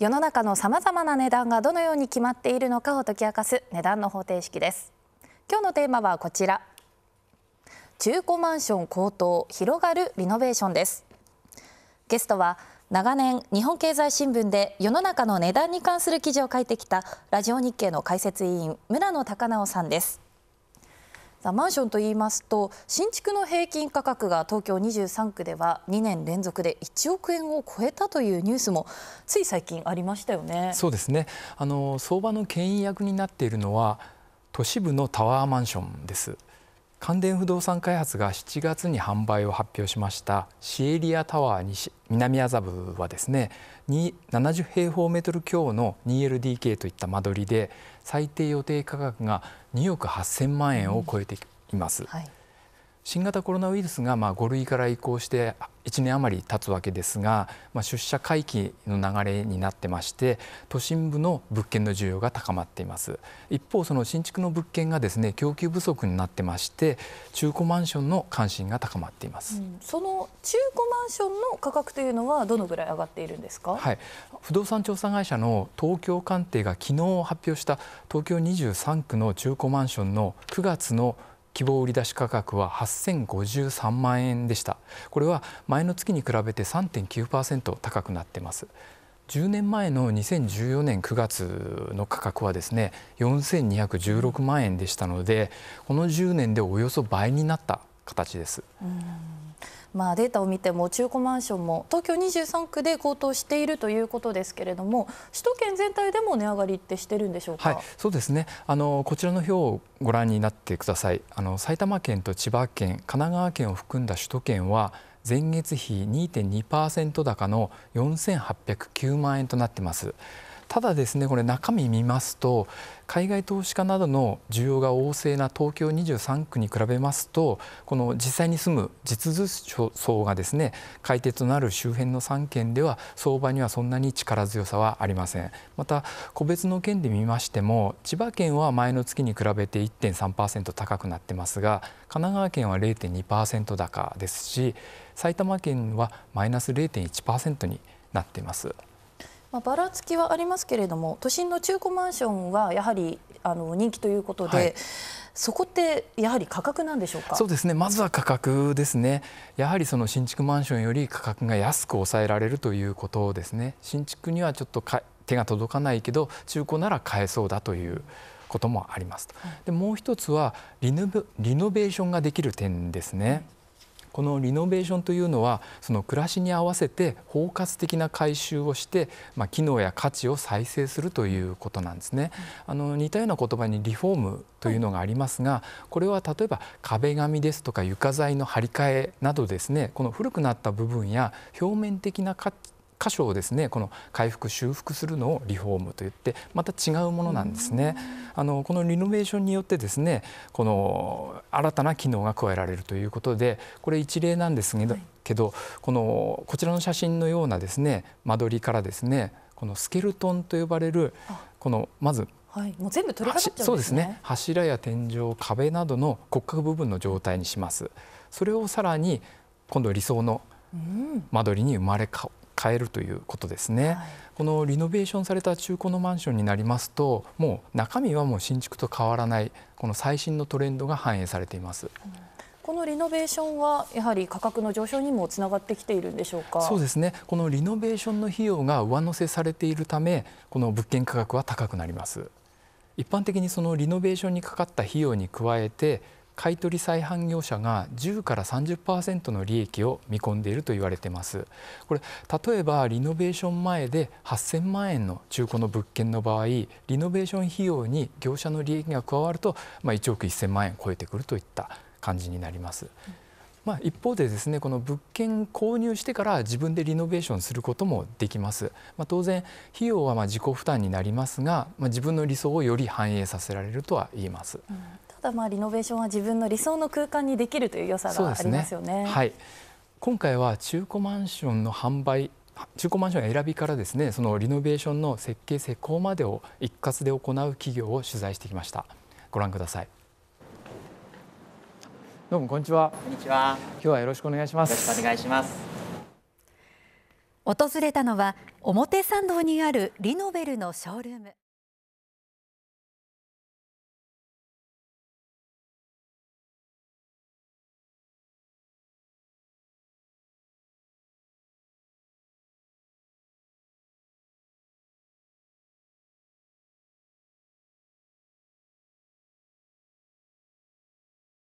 世の中のさまざまな値段がどのように決まっているのかを解き明かす値段の方程式です今日のテーマはこちら中古マンション高騰広がるリノベーションですゲストは長年日本経済新聞で世の中の値段に関する記事を書いてきたラジオ日経の解説委員村野孝直さんですさあマンションと言いますと新築の平均価格が東京23区では2年連続で1億円を超えたというニュースもつい最近ありましたよね。そうですね。あの相場の牽引役になっているのは都市部のタワーマンションです。関電不動産開発が7月に販売を発表しましたシエリアタワー西南麻布はですね70平方メートル強の 2LDK といった間取りで最低予定価格が2億8000万円を超えています。はい新型コロナウイルスがま5類から移行して1年余り経つわけですが、ま出社回帰の流れになってまして都心部の物件の需要が高まっています一方その新築の物件がですね供給不足になってまして中古マンションの関心が高まっています、うん、その中古マンションの価格というのはどのぐらい上がっているんですか、はい、不動産調査会社の東京官邸が昨日発表した東京23区の中古マンションの9月の希望売り出し価格は8053万円でしたこれは前の月に比べて3.9%高くなっています10年前の2014年9月の価格はですね4216万円でしたのでこの10年でおよそ倍になった形です。まあ、データを見ても中古マンションも東京23区で高騰しているということですけれども首都圏全体でも値上がりってしてるんでしょうか、はい、そうですねあのこちらの表をご覧になってくださいあの埼玉県と千葉県神奈川県を含んだ首都圏は前月比2.2%高の4809万円となってます。ただですねこれ中身見ますと海外投資家などの需要が旺盛な東京23区に比べますとこの実際に住む実需層がですね買い手となる周辺の3県では相場にはそんなに力強さはありませんまた個別の県で見ましても千葉県は前の月に比べて1.3%高くなってますが神奈川県は0.2%高ですし埼玉県はマイナス0.1%になっています。まあ、ばらつきはありますけれども都心の中古マンションはやはりあの人気ということで、はい、そこってやはり価格なんでしょうかそうですねまずは価格ですねやはりその新築マンションより価格が安く抑えられるということですね新築にはちょっと手が届かないけど中古なら買えそうだということもあります、とでもう一つはリノベリノベーションができる点ですね、はいこのリノベーションというのはその暮らしに合わせて包括的な改修をして、まあ、機能や価値を再生するということなんですね。あの似たような言葉にリフォームというのがありますが、これは例えば壁紙ですとか床材の張り替えなどですねこの古くなった部分や表面的な価値箇所をですねこの回復修復するのをリフォームといってまた違うものなんですね。あのこのリノベーションによってですねこの新たな機能が加えられるということでこれ一例なんですけど、このこちらの写真のようなですね間取りからですねこのスケルトンと呼ばれるこのまずはい、もう全部取り掛かっちゃうんですね、ね、柱や天井壁などの骨格部分の状態にしますそれをさらに今度理想の間取りに生まれ変変えるということですね、はい、このリノベーションされた中古のマンションになりますともう中身はもう新築と変わらないこの最新のトレンドが反映されています。うんこのリノベーションはやはり価格の上昇にもつながってきているんでしょうかそうですねこのリノベーションの費用が上乗せされているためこの物件価格は高くなります一般的にそのリノベーションにかかった費用に加えて買取再販業者が10から30%の利益を見込んでいると言われていますこれ例えばリノベーション前で8000万円の中古の物件の場合リノベーション費用に業者の利益が加わると、まあ、1億1000万円超えてくるといった感じになります。まあ、一方でですねこの物件購入してから自分でリノベーションすることもできます、まあ、当然費用はま自己負担になりますが、まあ、自分の理想をより反映させられるとは言えます。うんただまあリノベーションは自分の理想の空間にできるという良さがありますよね。ねはい、今回は中古マンションの販売中古マンション選びからですねそのリノベーションの設計施工までを一括で行う企業を取材してきましたご覧くださいどうもこんにちはこんにちは今日はよろしくお願いしますよろしくお願いします訪れたのは表参道にあるリノベルのショールーム